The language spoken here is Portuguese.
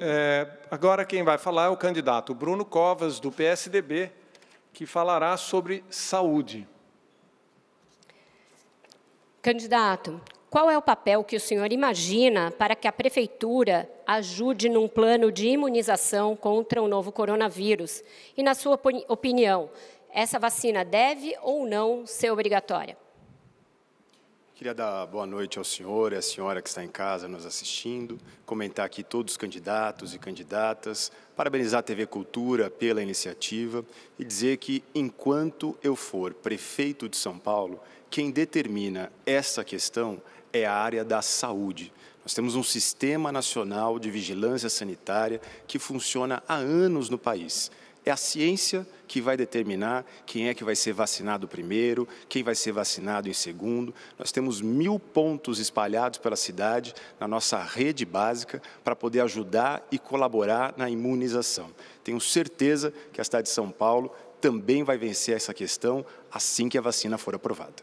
é, agora quem vai falar é o candidato Bruno Covas, do PSDB, que falará sobre saúde. Candidato, qual é o papel que o senhor imagina para que a prefeitura ajude num plano de imunização contra o novo coronavírus? E, na sua opinião, essa vacina deve ou não ser obrigatória? Queria dar boa noite ao senhor e à senhora que está em casa nos assistindo, comentar aqui todos os candidatos e candidatas, parabenizar a TV Cultura pela iniciativa e dizer que, enquanto eu for prefeito de São Paulo, quem determina essa questão é a área da saúde. Nós temos um sistema nacional de vigilância sanitária que funciona há anos no país. É a ciência que vai determinar quem é que vai ser vacinado primeiro, quem vai ser vacinado em segundo. Nós temos mil pontos espalhados pela cidade, na nossa rede básica, para poder ajudar e colaborar na imunização. Tenho certeza que a cidade de São Paulo também vai vencer essa questão assim que a vacina for aprovada.